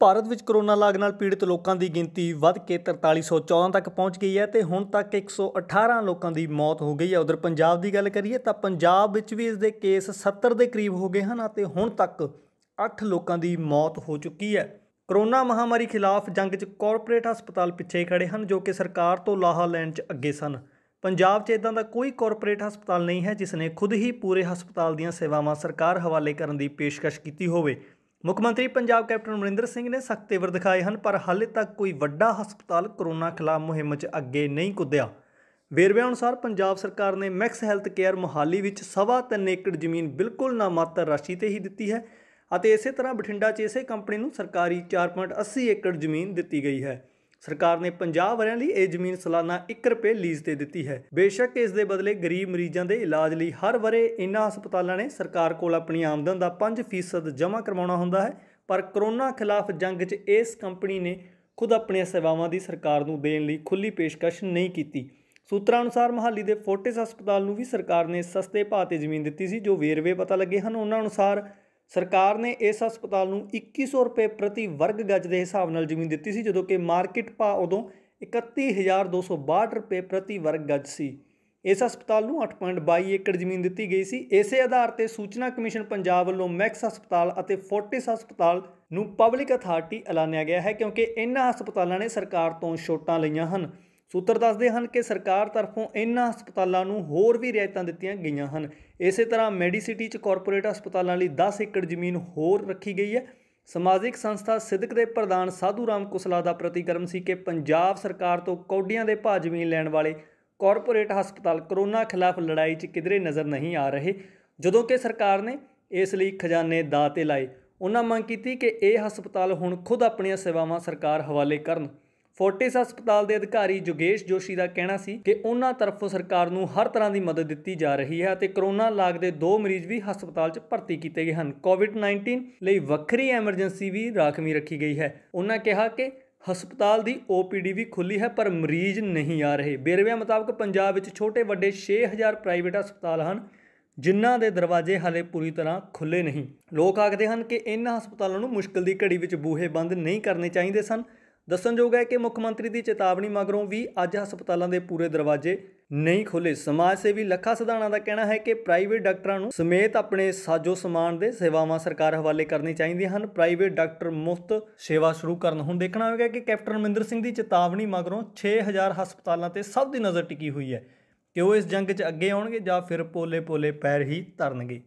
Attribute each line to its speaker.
Speaker 1: ਭਾਰਤ ਵਿੱਚ ਕੋਰੋਨਾ ਲਾਗ ਨਾਲ ਪੀੜਤ ਲੋਕਾਂ ਦੀ ਗਿਣਤੀ ਵੱਧ ਕੇ 4314 ਤੱਕ ਪਹੁੰਚ ਗਈ ਹੈ ਤੇ ਹੁਣ ਤੱਕ 118 ਲੋਕਾਂ ਦੀ ਮੌਤ ਹੋ ਗਈ ਹੈ ਉਧਰ ਪੰਜਾਬ ਦੀ ਗੱਲ ਕਰੀਏ ਤਾਂ ਪੰਜਾਬ ਵਿੱਚ ਵੀ ਇਸ ਦੇ ਕੇਸ 70 ਦੇ ਕਰੀਬ ਹੋ ਗਏ ਹਨ ਅਤੇ ਹੁਣ ਤੱਕ 8 ਲੋਕਾਂ ਦੀ ਮੌਤ ਹੋ ਚੁੱਕੀ ਹੈ ਕਰੋਨਾ ਮਹਾਮਾਰੀ ਖਿਲਾਫ ਜੰਗ 'ਚ ਕਾਰਪੋਰੇਟ ਹਸਪਤਾਲ ਪਿੱਛੇ ਖੜੇ ਹਨ ਜੋ ਕਿ ਸਰਕਾਰ ਤੋਂ ਲਾਹਾ ਲੈਣ 'ਚ ਅੱਗੇ ਸਨ ਪੰਜਾਬ 'ਚ ਇਦਾਂ ਦਾ ਕੋਈ ਕਾਰਪੋਰੇਟ ਹਸਪਤਾਲ ਨਹੀਂ ਹੈ ਜਿਸ ਨੇ ਖੁਦ ਹੀ ਪੂਰੇ ਹਸਪਤਾਲ ਦੀਆਂ ਸੇਵਾਵਾਂ ਸਰਕਾਰ ਹਵਾਲੇ ਕਰਨ ਦੀ ਪੇਸ਼ਕਸ਼ ਕੀਤੀ ਹੋਵੇ ਮੁੱਖ ਮੰਤਰੀ ਪੰਜਾਬ ਕੈਪਟਨ ਅਮਰਿੰਦਰ ਸਿੰਘ ਨੇ ਸਖਤ ਤੇਵਰ ਦਿਖਾਏ ਹਨ ਪਰ ਹਾਲੇ ਤੱਕ ਕੋਈ ਵੱਡਾ ਹਸਪਤਾਲ ਕਰੋਨਾ ਖਿਲਾਫ ਮੁਹਿੰਮ 'ਚ ਅੱਗੇ ਨਹੀਂ ਕੁੱਦਿਆ ਵੇਰਵੇ ਅਨੁਸਾਰ ਪੰਜਾਬ ਸਰਕਾਰ ਨੇ ਮੈਕਸ ਹੈਲਥ ਕੇਅਰ ਮੁਹਾਲੀ ਵਿੱਚ ਸਵਾ 3 ਏਕੜ ਜ਼ਮੀਨ ਬਿਲਕੁਲ ਨਾਮਾਤਰ ਰਾਸ਼ੀ ਤੇ ਹੀ ਦਿੱਤੀ ਹੈ ਅਤੇ ਇਸੇ ਤਰ੍ਹਾਂ ਬਠਿੰਡਾ 'ਚ ਇਸੇ ਕੰਪਨੀ ਨੂੰ ਸਰਕਾਰੀ 4.80 ਏਕੜ ਜ਼ਮੀਨ ਦਿੱਤੀ ਗਈ ਹੈ ਸਰਕਾਰ ਨੇ 50 ਵਰਿਆਂ ਲਈ ਇਹ ਜ਼ਮੀਨ ਸਾਲਾਨਾ 1 ਰੁਪਏ ਲੀਜ਼ ਤੇ ਦਿੱਤੀ ਹੈ ਬੇਸ਼ੱਕ ਇਸ ਦੇ ਬਦਲੇ ਗਰੀਬ ਮਰੀਜ਼ਾਂ ਦੇ ਇਲਾਜ ਲਈ ਹਰ ਵਰੇ ਇਨ੍ਹਾਂ ਹਸਪਤਾਲਾਂ ਨੇ ਸਰਕਾਰ ਕੋਲ ਆਪਣੀ ਆਮਦਨ ਦਾ 5% ਜਮ੍ਹਾਂ ਕਰਵਾਉਣਾ ਹੁੰਦਾ ਹੈ ਪਰ ਕਰੋਨਾ ਖਿਲਾਫ ਜੰਗ 'ਚ ਇਸ ਕੰਪਨੀ ਨੇ ਖੁਦ ਆਪਣੀਆਂ ਸੇਵਾਵਾਂ ਦੀ ਸਰਕਾਰ ਨੂੰ ਦੇਣ ਲਈ ਖੁੱਲੀ ਪੇਸ਼ਕਸ਼ ਨਹੀਂ ਕੀਤੀ ਸੂਤਰਾਂ ਅਨੁਸਾਰ ਮਹਾਲੀ ਦੇ ਫੋਰਟਿਸ ਹਸਪਤਾਲ ਨੂੰ ਵੀ ਸਰਕਾਰ ਨੇ ਸਸਤੇ ਭਾਅ ਤੇ ਜ਼ਮੀਨ ਦਿੱਤੀ ਸੀ ਜੋ ਵੇਰਵੇ ਪਤਾ ਲੱਗੇ ਹਨ ਉਹਨਾਂ ਅਨੁਸਾਰ ਸਰਕਾਰ ਨੇ ਇਸ ਹਸਪਤਾਲ ਨੂੰ 2100 ਰੁਪਏ ਪ੍ਰਤੀ ਵਰਗ ਗਜ ਦੇ ਹਿਸਾਬ ਨਾਲ ਜ਼ਮੀਨ ਦਿੱਤੀ ਸੀ ਜਦੋਂ ਕਿ ਮਾਰਕੀਟ ਭਾਅ ਉਦੋਂ 31262 ਰੁਪਏ ਪ੍ਰਤੀ ਵਰਗ ਗਜ ਸੀ ਇਸ ਹਸਪਤਾਲ ਨੂੰ 8.22 ਏਕੜ ਜ਼ਮੀਨ ਦਿੱਤੀ ਗਈ ਸੀ ਇਸੇ ਆਧਾਰ ਤੇ ਸੂਚਨਾ ਕਮਿਸ਼ਨ ਪੰਜਾਬ ਵੱਲੋਂ ਮੈਕਸ ਹਸਪਤਾਲ ਅਤੇ ਫੋਰਟਿਸ ਹਸਪਤਾਲ ਨੂੰ ਪਬਲਿਕ ਅਥਾਰਟੀ ਐਲਾਨਿਆ ਗਿਆ ਹੈ ਕਿਉਂਕਿ ਇਨ੍ਹਾਂ ਹਸਪਤਾਲਾਂ ਨੇ ਸਰਕਾਰ ਤੋਂ ਛੋਟਾਂ ਲਈਆਂ ਹਨ ਸੂਤਰ ਦੱਸਦੇ ਹਨ ਕਿ ਸਰਕਾਰ ਤਰਫੋਂ ਇਨ੍ਹਾਂ ਹਸਪਤਾਲਾਂ ਨੂੰ ਹੋਰ ਵੀ ਰਿਆਇਤਾਂ ਦਿੱਤੀਆਂ ਗਈਆਂ ਹਨ ਇਸੇ ਤਰ੍ਹਾਂ ਮੈਡੀਸਿਟੀ 'ਚ ਕਾਰਪੋਰੇਟ ਹਸਪਤਾਲਾਂ ਲਈ 10 ਏਕੜ ਜ਼ਮੀਨ ਹੋਰ ਰੱਖੀ ਗਈ ਹੈ ਸਮਾਜਿਕ ਸੰਸਥਾ ਸਿਦਕ ਦੇ ਪ੍ਰਧਾਨ ਸਾਧੂ ਰਾਮ ਕੁਸਲਾ ਦਾ ਪ੍ਰਤੀਕਰਮ ਸੀ ਕਿ ਪੰਜਾਬ ਸਰਕਾਰ ਤੋਂ ਕੌਡੀਆਂ ਦੇ ਭਾਅ ਜ਼ਮੀਨ ਲੈਣ ਵਾਲੇ ਕਾਰਪੋਰੇਟ ਹਸਪਤਾਲ ਕਰੋਨਾ ਖਿਲਾਫ ਲੜਾਈ 'ਚ ਕਿਧਰੇ ਨਜ਼ਰ ਨਹੀਂ ਆ ਰਹੇ ਜਦੋਂ ਕਿ ਸਰਕਾਰ ਨੇ ਇਸ ਲਈ ਖਜ਼ਾਨੇ ਦਾਤੇ ਲਾਏ ਉਹਨਾਂ ਮੰਗ ਕੀਤੀ ਕਿ ਇਹ ਹਸਪਤਾਲ ਹੁਣ ਖੁਦ ਆਪਣੀਆਂ ਸੇਵਾਵਾਂ ਸਰਕਾਰ ਹਵਾਲੇ ਕਰਨ ਫੋਰਟਿਸ ਹਸਪਤਾਲ ਦੇ ਅਧਿਕਾਰੀ ਜੁਗੇਸ਼ ਜੋਸ਼ੀ ਦਾ ਕਹਿਣਾ ਸੀ ਕਿ ਉਹਨਾਂ ਤਰਫੋਂ ਸਰਕਾਰ ਨੂੰ ਹਰ ਤਰ੍ਹਾਂ ਦੀ ਮਦਦ ਦਿੱਤੀ ਜਾ ਰਹੀ ਹੈ ਅਤੇ ਕਰੋਨਾ ਲਾਗ ਦੇ ਦੋ ਮਰੀਜ਼ ਵੀ ਹਸਪਤਾਲ 'ਚ ਭਰਤੀ ਕੀਤੇ ਗਏ ਹਨ ਕੋਵਿਡ-19 ਲਈ ਵੱਖਰੀ ਐਮਰਜੈਂਸੀ ਵੀ ਰਾਖਵੀਂ ਰੱਖੀ ਗਈ ਹੈ ਉਹਨਾਂ ਕਿਹਾ ਕਿ ਹਸਪਤਾਲ ਦੀ OPD ਵੀ ਖੁੱਲੀ ਹੈ ਪਰ ਮਰੀਜ਼ ਨਹੀਂ ਆ ਰਹੇ ਬੇਰਵਿਆਂ ਮੁਤਾਬਕ ਪੰਜਾਬ ਵਿੱਚ ਛੋਟੇ ਵੱਡੇ 6000 ਪ੍ਰਾਈਵੇਟ ਹਸਪਤਾਲ ਹਨ ਜਿਨ੍ਹਾਂ ਦੇ ਦਰਵਾਜ਼ੇ ਹਲੇ ਪੂਰੀ ਤਰ੍ਹਾਂ ਖੁੱਲੇ ਨਹੀਂ ਲੋਕ ਆਖਦੇ ਹਨ ਕਿ ਇਹਨਾਂ ਹਸਪਤਾਲਾਂ ਨੂੰ ਮੁਸ਼ਕਲ ਦੀ ਘੜੀ ਵਿੱਚ ਬੂਹੇ ਬੰਦ ਨਹੀਂ ਕਰਨੇ ਚਾਹੀਦੇ ਸਨ ਦੱਸਣਯੋਗ ਹੈ ਕਿ ਮੁੱਖ ਮੰਤਰੀ ਦੀ ਚੇਤਾਵਨੀ ਮਗਰੋਂ ਵੀ ਅੱਜ ਹਸਪਤਾਲਾਂ ਦੇ ਪੂਰੇ ਦਰਵਾਜ਼ੇ ਨਹੀਂ ਖੁੱਲੇ ਸਮਾਜ ਸੇਵੀ ਲੱਖਾ ਸਧਾਣਾ ਦਾ ਕਹਿਣਾ ਹੈ ਕਿ ਪ੍ਰਾਈਵੇਟ ਡਾਕਟਰਾਂ ਨੂੰ ਸਮੇਤ ਆਪਣੇ ਸਾਜੋ ਸਮਾਨ ਦੇ ਸੇਵਾਵਾਂ ਸਰਕਾਰ ਹਵਾਲੇ ਕਰਨੀ ਚਾਹੀਦੀਆਂ ਹਨ ਪ੍ਰਾਈਵੇਟ ਡਾਕਟਰ ਮੁਫਤ ਸੇਵਾ ਸ਼ੁਰੂ ਕਰਨ ਹੁਣ ਦੇਖਣਾ ਹੋਵੇਗਾ ਕਿ ਕੈਪਟਨ ਅਮਰਿੰਦਰ ਸਿੰਘ ਦੀ ਚੇਤਾਵਨੀ ਮਗਰੋਂ 6000 ਹਸਪਤਾਲਾਂ ਤੇ ਸਭ ਦੀ ਨਜ਼ਰ ਟਿਕੀ ਹੋਈ ਹੈ ਕਿ ਉਹ ਇਸ ਜੰਗ 'ਚ ਅੱਗੇ ਆਉਣਗੇ ਜਾਂ ਫਿਰ ਪੋਲੇ-ਪੋਲੇ ਪੈਰ ਹੀ ਧਰਨਗੇ